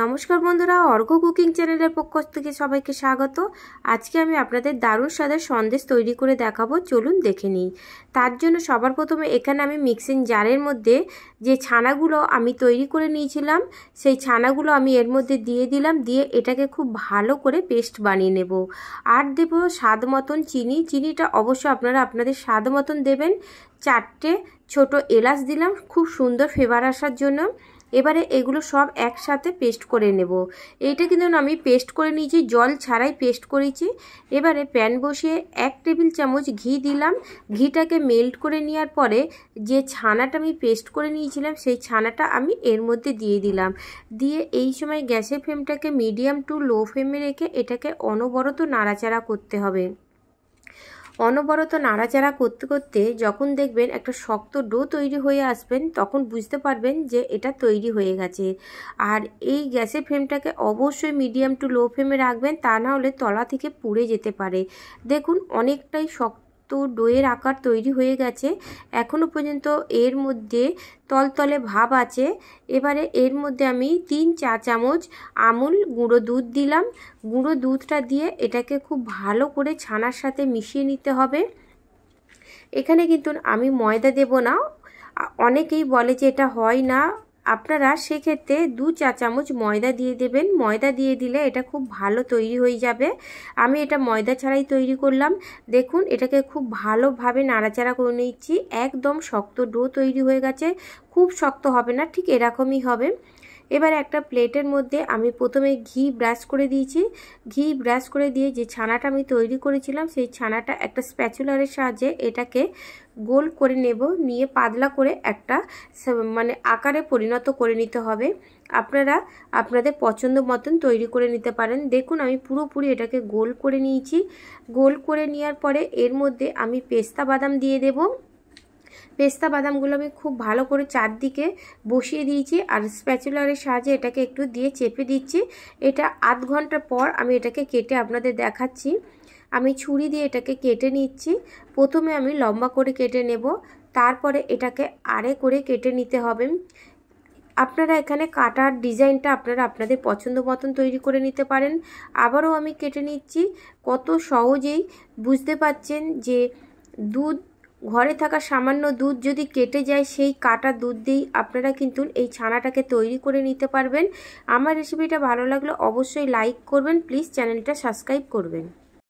নমস্কার বন্ধুরা অর্ঘ কুকিং চ্যানেলের পক্ষ থেকে সবাইকে স্বাগত আজকে আমি আপনাদের দারুণ স্বাদের সন্দেশ তৈরি করে দেখাবো চলুন দেখে নিই তার জন্য সবার প্রথমে এখানে আমি মিক্সিং জারের মধ্যে যে ছানাগুলো আমি তৈরি করে নিয়েছিলাম সেই ছানাগুলো আমি এর মধ্যে দিয়ে দিলাম দিয়ে এটাকে খুব ভালো করে পেস্ট বানিয়ে নেব আর দেব স্বাদ মতন চিনি চিনিটা অবশ্য আপনারা আপনাদের স্বাদ মতন দেবেন চারটে ছোট এলাচ দিলাম খুব সুন্দর ফেভার আসার জন্য এবারে এগুলো সব একসাথে পেস্ট করে নেব এইটা কিন্তু আমি পেস্ট করে নিয়েছি জল ছাড়াই পেস্ট করেছি এবারে প্যান বসিয়ে এক টেবিল চামচ ঘি দিলাম ঘিটাকে মেল্ট করে নেওয়ার পরে যে ছানাটা আমি পেস্ট করে নিয়েছিলাম সেই ছানাটা আমি এর মধ্যে দিয়ে দিলাম দিয়ে এই সময় গ্যাসের ফ্লেমটাকে মিডিয়াম টু লো ফ্লেমে রেখে এটাকে অনবরত নাড়াচাড়া করতে হবে অনবরত নাড়াচাড়া করতে করতে যখন দেখবেন একটা শক্ত ডো তৈরি হয়ে আসবেন তখন বুঝতে পারবেন যে এটা তৈরি হয়ে গেছে আর এই গ্যাসের ফ্লেমটাকে অবশ্যই মিডিয়াম টু লো ফ্লেমে রাখবেন তা না হলে তলা থেকে পুড়ে যেতে পারে দেখুন অনেকটাই শক্ত তো ডোয়ের আকার তৈরি হয়ে গেছে এখনও পর্যন্ত এর মধ্যে তলতলে ভাব আছে এবারে এর মধ্যে আমি তিন চা চামচ আমুল গুঁড়ো দুধ দিলাম গুঁড়ো দুধটা দিয়ে এটাকে খুব ভালো করে ছানার সাথে মিশিয়ে নিতে হবে এখানে কিন্তু আমি ময়দা দেব না অনেকেই বলে যে এটা হয় না আপনারা সেক্ষেত্রে দু চা চামচ ময়দা দিয়ে দেবেন ময়দা দিয়ে দিলে এটা খুব ভালো তৈরি হয়ে যাবে আমি এটা ময়দা ছাড়াই তৈরি করলাম দেখুন এটাকে খুব ভালোভাবে নাড়াচাড়া করে নিচ্ছি একদম শক্ত ডো তৈরি হয়ে গেছে খুব শক্ত হবে না ঠিক এরকমই হবে এবার একটা প্লেটের মধ্যে আমি প্রথমে ঘি ব্রাশ করে দিয়েছি ঘি ব্রাশ করে দিয়ে যে ছানাটা আমি তৈরি করেছিলাম সেই ছানাটা একটা স্প্যাচুলারের সাহায্যে এটাকে গোল করে নেব নিয়ে পাতলা করে একটা মানে আকারে পরিণত করে নিতে হবে আপনারা আপনাদের পছন্দ মতন তৈরি করে নিতে পারেন দেখুন আমি পুরোপুরি এটাকে গোল করে নিয়েছি গোল করে নেওয়ার পরে এর মধ্যে আমি পেস্তা বাদাম দিয়ে দেবো পেস্তা বাদামগুলো আমি খুব ভালো করে চারদিকে বসিয়ে দিয়েছি আর স্প্যাচুলারের সাহায্যে এটাকে একটু দিয়ে চেপে দিচ্ছি এটা আধ ঘন্টা পর আমি এটাকে কেটে আপনাদের দেখাচ্ছি আমি ছুরি দিয়ে এটাকে কেটে নিচ্ছি প্রথমে আমি লম্বা করে কেটে নেব তারপরে এটাকে আড়ে করে কেটে নিতে হবে আপনারা এখানে কাটার ডিজাইনটা আপনারা আপনাদের পছন্দ মতন তৈরি করে নিতে পারেন আবারও আমি কেটে নিচ্ছি কত সহজেই বুঝতে পাচ্ছেন যে দুধ ঘরে থাকা সামান্য দুধ যদি কেটে যায় সেই কাটা দুধ দিয়েই আপনারা কিন্তু এই ছানাটাকে তৈরি করে নিতে পারবেন আমার রেসিপিটা ভালো লাগলে অবশ্যই লাইক করবেন প্লিজ চ্যানেলটা সাবস্ক্রাইব করবেন